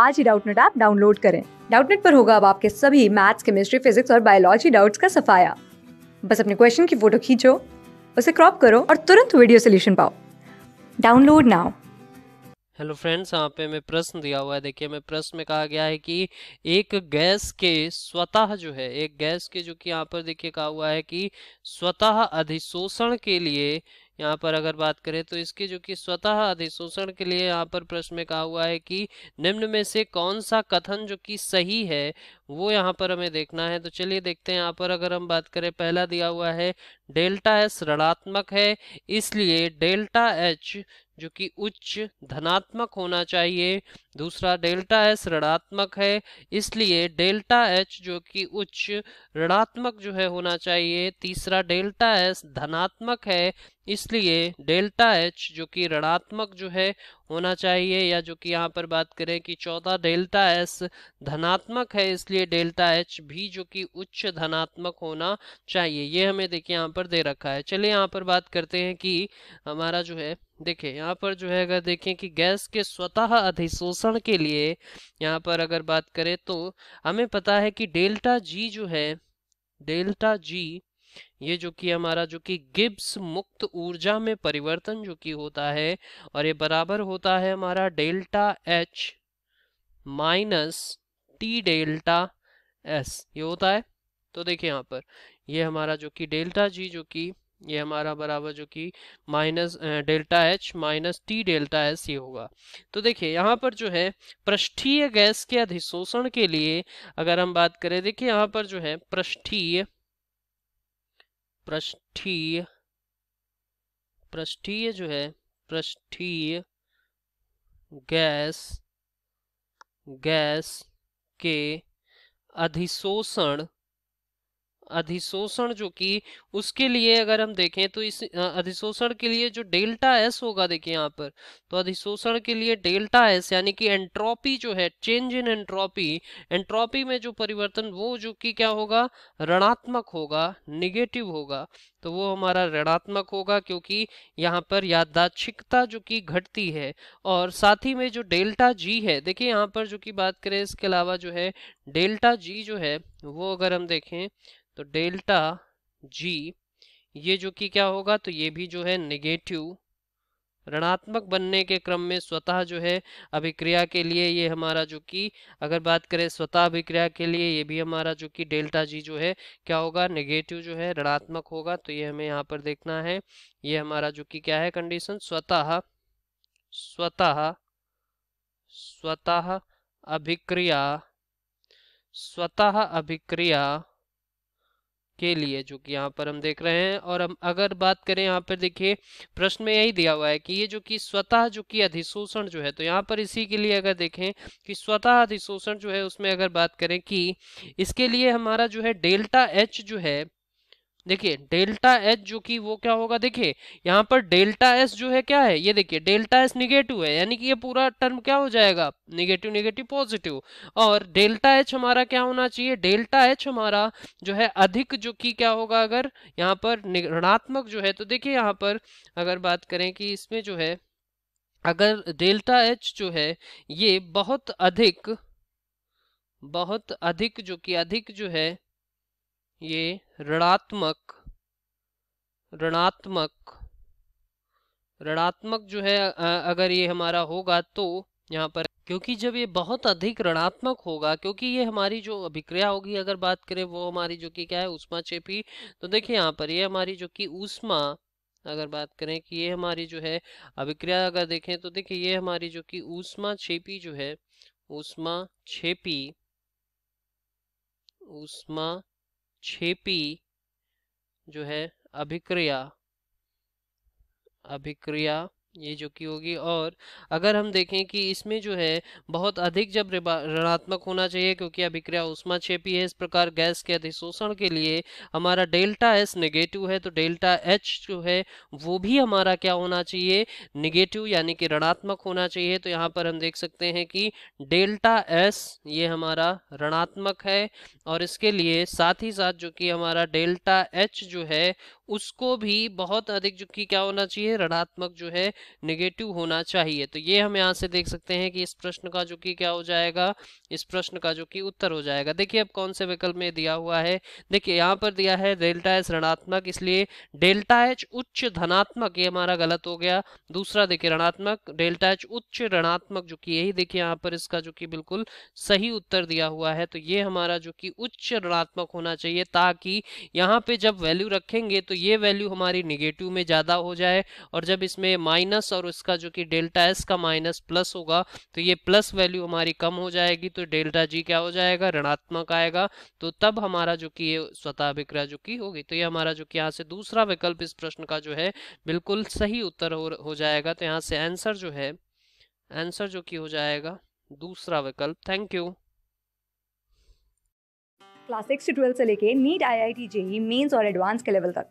आज ही Doubtnut app download करें डाउटनेट पर होगा अब आपके सभी मैथ्स केमिस्ट्री फिजिक्स और बायोलॉजी डाउट्स का सफाया बस अपने क्वेश्चन की फोटो खींचो उसे क्रॉप करो और तुरंत वीडियो सोल्यूशन पाओ डाउनलोड नाउ हेलो फ्रेंड्स यहाँ पे मैं प्रश्न दिया हुआ है देखिए मैं प्रश्न में कहा गया है कि एक गैस के स्वतः जो है एक गैस के जो कि यहाँ पर देखिए कहा हुआ है कि स्वतः अधिशोषण के लिए यहाँ पर अगर बात करें तो इसके जो कि स्वतः अधिशोषण के लिए यहाँ पर प्रश्न में कहा हुआ है कि निम्न में से कौन सा कथन जो कि सही है वो यहाँ पर हमें देखना है तो चलिए देखते हैं यहाँ पर अगर हम बात करें पहला दिया हुआ है डेल्टा एस ऋणात्मक है इसलिए डेल्टा एच जो कि उच्च धनात्मक होना चाहिए दूसरा डेल्टा एस ऋणात्मक है इसलिए डेल्टा एच जो कि उच्च ऋणात्मक जो है होना चाहिए तीसरा डेल्टा एस धनात्मक है इसलिए डेल्टा एच जो कि ऋणात्मक जो है होना चाहिए या जो कि यहाँ पर बात करें कि चौदह डेल्टा एस धनात्मक है इसलिए डेल्टा एच भी जो कि उच्च धनात्मक होना चाहिए ये हमें देखिए यहाँ पर दे रखा है चलिए यहाँ पर बात करते हैं कि हमारा जो है देखिए यहाँ पर जो है अगर देखें कि गैस के स्वतः अधिशोषण के लिए यहाँ पर अगर बात करें तो हमें पता है कि डेल्टा जी जो है डेल्टा जी ये जो कि हमारा जो कि गिब्स मुक्त ऊर्जा में परिवर्तन जो कि होता है और ये बराबर होता है हमारा delta H minus T delta S ये होता है तो देखिए यहाँ पर ये हमारा जो कि डेल्टा जी जो कि ये हमारा बराबर जो कि minus delta H minus T delta S ये होगा तो देखिए यहाँ पर जो है पृष्ठीय गैस के अधिशोषण के लिए अगर हम बात करें देखिए यहाँ पर जो है पृष्ठीय पृष्ठीय पृष्ठीय जो है पृष्ठीय गैस गैस के अधिशोषण अधिशोषण जो कि उसके लिए अगर हम देखें तो इस अधिशोषण के लिए जो डेल्टा एस होगा देखिए यहाँ पर तो अधिशोषण के लिए डेल्टा एस यानी कि एंट्रोपी जो है चेंज इन एंट्रोपी एंट्रोपी में जो परिवर्तन वो जो कि क्या होगा ऋणात्मक होगा निगेटिव होगा तो वो हमारा ऋणात्मक होगा क्योंकि यहाँ पर यादाक्षिकता जो कि घटती है और साथ ही में जो डेल्टा जी है देखिए यहाँ पर जो कि बात करें इसके अलावा जो है डेल्टा जी जो है वो अगर हम देखें तो डेल्टा जी ये जो कि क्या होगा तो ये भी जो है निगेटिव ऋणात्मक बनने के क्रम में स्वतः जो है अभिक्रिया के लिए ये हमारा जो कि अगर बात करें स्वतः अभिक्रिया के लिए ये भी हमारा जो कि डेल्टा जी जो है क्या होगा नेगेटिव जो है ऋणात्मक होगा तो ये हमें यहाँ पर देखना है ये हमारा जो कि क्या है कंडीशन स्वतः स्वतः स्वतः अभिक्रिया स्वतः अभिक्रिया के लिए जो कि यहाँ पर हम देख रहे हैं और हम अगर बात करें यहाँ पर देखिए प्रश्न में यही दिया हुआ है कि ये जो कि स्वतः जो कि अधिशोषण जो है तो यहाँ पर इसी के लिए अगर देखें कि स्वतः अधिशोषण जो है उसमें अगर बात करें कि इसके लिए हमारा जो है डेल्टा एच जो है देखिए डेल्टा एच जो कि वो क्या होगा देखिए यहाँ पर डेल्टा एस जो है क्या है ये देखिए डेल्टा एस निगेटिव है यानी कि ये पूरा टर्म क्या हो जाएगा निगेटिव निगेटिव पॉजिटिव और डेल्टा एच हमारा क्या होना चाहिए डेल्टा एच हमारा जो है अधिक जो कि क्या होगा अगर यहाँ पर ऋणात्मक जो है तो देखिए यहाँ पर अगर बात करें कि इसमें जो है अगर डेल्टा एच जो है ये बहुत अधिक बहुत अधिक जो कि अधिक जो है ये ऋणात्मक ऋणात्मक ऋणात्मक जो है अगर ये हमारा होगा तो यहाँ पर क्योंकि जब ये बहुत अधिक ऋणात्मक होगा क्योंकि ये हमारी जो अभिक्रिया होगी अगर बात करें वो हमारी जो कि क्या है उष्मा चेपी तो देखिए यहाँ पर ये हमारी जो कि उष्मा अगर बात करें कि ये हमारी जो है अभिक्रिया अगर देखें तो देखिए ये हमारी जो कि उष्मा छेपी जो है उष्मा छेपी उष्मा छेपी जो है अभिक्रिया अभिक्रिया ये जो कि होगी और अगर हम देखें कि इसमें जो है बहुत अधिक जब ऋणात्मक होना चाहिए क्योंकि अभिक्रिया उष्मा छेपी है इस प्रकार गैस के अधिशोषण के लिए हमारा डेल्टा एस निगेटिव है तो डेल्टा एच जो है वो भी हमारा क्या होना चाहिए निगेटिव यानी कि ऋणात्मक होना चाहिए तो यहाँ पर हम देख सकते हैं कि डेल्टा एस ये हमारा ऋणात्मक है और इसके लिए साथ ही साथ जो कि हमारा डेल्टा एच जो है उसको भी बहुत अधिक जो कि क्या होना चाहिए ऋणात्मक जो है निगेटिव होना चाहिए तो ये हम यहाँ से देख सकते हैं कि इस प्रश्न का जो कि क्या हो जाएगा इस प्रश्न का जो कि उत्तर हो जाएगा देखिए अब कौन से विकल्प में दिया हुआ है देखिए यहाँ पर दिया है डेल्टा एच ऋणात्मक इसलिए डेल्टा एच उच्च धनात्मक ये हमारा गलत हो गया दूसरा देखिए ऋणात्मक डेल्टा एच उच्च ऋणात्मक जो कि यही देखिए यहाँ पर इसका जो कि बिल्कुल सही उत्तर दिया हुआ है तो ये हमारा जो कि उच्च ऋणात्मक होना चाहिए ताकि यहाँ पे जब वैल्यू रखेंगे तो ये वैल्यू हमारी निगेटिव में ज़्यादा हो जाए और जब इसमें माइनस और उसका जो कि डेल्टा एस का माइनस प्लस होगा तो ये प्लस वैल्यू हमारी कम हो जाएगी तो डेल्टा जी क्या हो जाएगा ऋणात्मक आएगा तो तब हमारा जो कि ये स्वतः विक्रय जो कि होगी तो ये हमारा जो कि यहाँ से दूसरा विकल्प इस प्रश्न का जो है बिल्कुल सही उत्तर हो, हो जाएगा तो यहाँ से आंसर जो है आंसर जो कि हो जाएगा दूसरा विकल्प थैंक यू क्लास सिक्स से ट्वेल्व से लेके NEET I I T JEE mains और एडवांस के लेवल तक